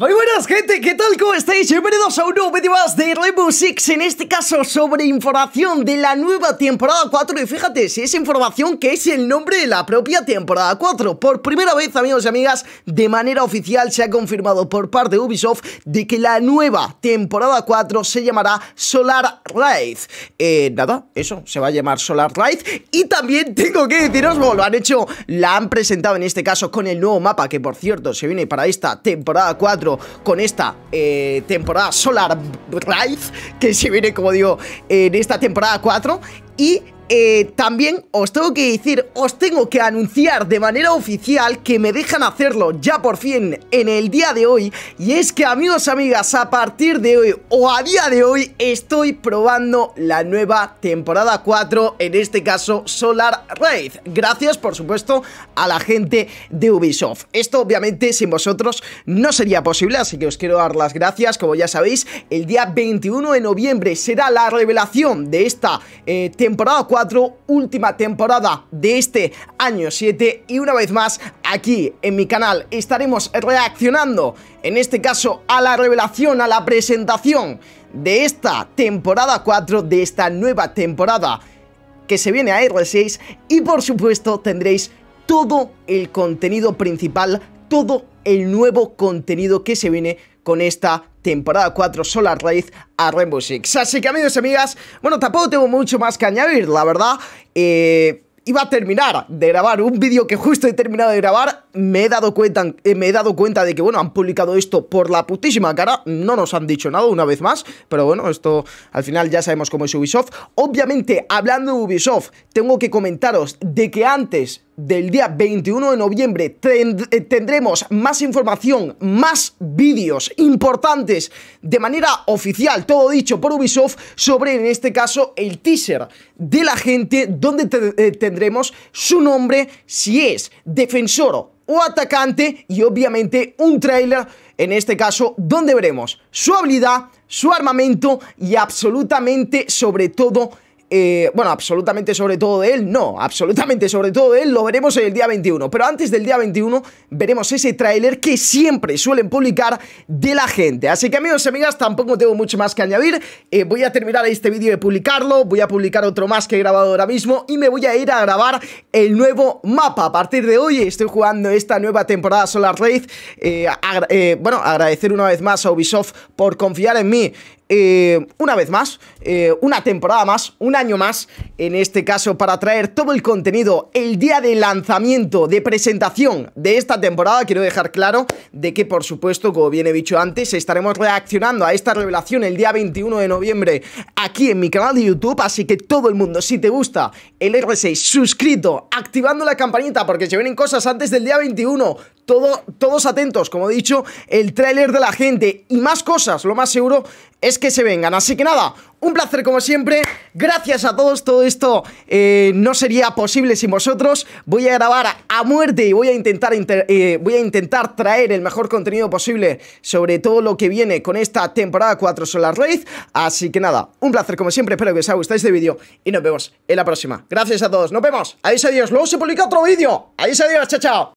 Muy buenas gente, ¿qué tal? ¿Cómo estáis? Bienvenidos a un nuevo vídeo más de Rainbow Six En este caso sobre información de la nueva temporada 4 Y fíjate, si es información que es el nombre de la propia temporada 4 Por primera vez, amigos y amigas, de manera oficial se ha confirmado por parte de Ubisoft De que la nueva temporada 4 se llamará Solar Rise eh, nada, eso, se va a llamar Solar Rise Y también tengo que deciros, lo han hecho, la han presentado en este caso con el nuevo mapa Que por cierto, se viene para esta temporada 4 con esta eh, temporada Solar drive que se viene, como digo, en esta temporada 4. Y eh, también os tengo que decir, os tengo que anunciar de manera oficial que me dejan hacerlo ya por fin en el día de hoy. Y es que amigos, amigas, a partir de hoy o a día de hoy estoy probando la nueva temporada 4, en este caso Solar Raid. Gracias por supuesto a la gente de Ubisoft. Esto obviamente sin vosotros no sería posible, así que os quiero dar las gracias. Como ya sabéis, el día 21 de noviembre será la revelación de esta eh, temporada 4 última temporada de este año 7 y una vez más aquí en mi canal estaremos reaccionando, en este caso a la revelación, a la presentación de esta temporada 4, de esta nueva temporada que se viene a R6 y por supuesto tendréis todo el contenido principal todo el nuevo contenido que se viene con esta temporada 4 Solar Raid a Rainbow Six. Así que amigos y amigas, bueno, tampoco tengo mucho más que añadir, la verdad. Eh, iba a terminar de grabar un vídeo que justo he terminado de grabar. Me he, dado cuenta, eh, me he dado cuenta de que, bueno, han publicado esto por la putísima cara. No nos han dicho nada una vez más. Pero bueno, esto al final ya sabemos cómo es Ubisoft. Obviamente, hablando de Ubisoft, tengo que comentaros de que antes del día 21 de noviembre eh, tendremos más información, más vídeos importantes de manera oficial, todo dicho por Ubisoft, sobre en este caso el teaser de la gente donde eh, tendremos su nombre si es defensor o atacante y obviamente un trailer en este caso donde veremos su habilidad, su armamento y absolutamente sobre todo eh, bueno, absolutamente sobre todo de él, no, absolutamente sobre todo de él lo veremos En el día 21. Pero antes del día 21 veremos ese tráiler que siempre suelen publicar de la gente. Así que amigos y amigas, tampoco tengo mucho más que añadir. Eh, voy a terminar este vídeo de publicarlo, voy a publicar otro más que he grabado ahora mismo y me voy a ir a grabar el nuevo mapa. A partir de hoy estoy jugando esta nueva temporada Solar Raid. Eh, bueno, agradecer una vez más a Ubisoft por confiar en mí. una vez más, una temporada más, una año más, en este caso para traer todo el contenido el día de lanzamiento, de presentación de esta temporada. Quiero dejar claro de que, por supuesto, como bien he dicho antes, estaremos reaccionando a esta revelación el día 21 de noviembre aquí en mi canal de YouTube, así que todo el mundo, si te gusta el R6, suscrito, activando la campanita porque se vienen cosas antes del día 21 todos atentos, como he dicho, el tráiler de la gente y más cosas, lo más seguro es que se vengan. Así que nada, un placer como siempre, gracias a todos, todo esto eh, no sería posible sin vosotros. Voy a grabar a muerte y voy a, intentar eh, voy a intentar traer el mejor contenido posible sobre todo lo que viene con esta temporada 4 Solar Raid. Así que nada, un placer como siempre, espero que os haya gustado este vídeo y nos vemos en la próxima. Gracias a todos, nos vemos, adiós, adiós, luego se publica otro vídeo, adiós, adiós, chao, chao.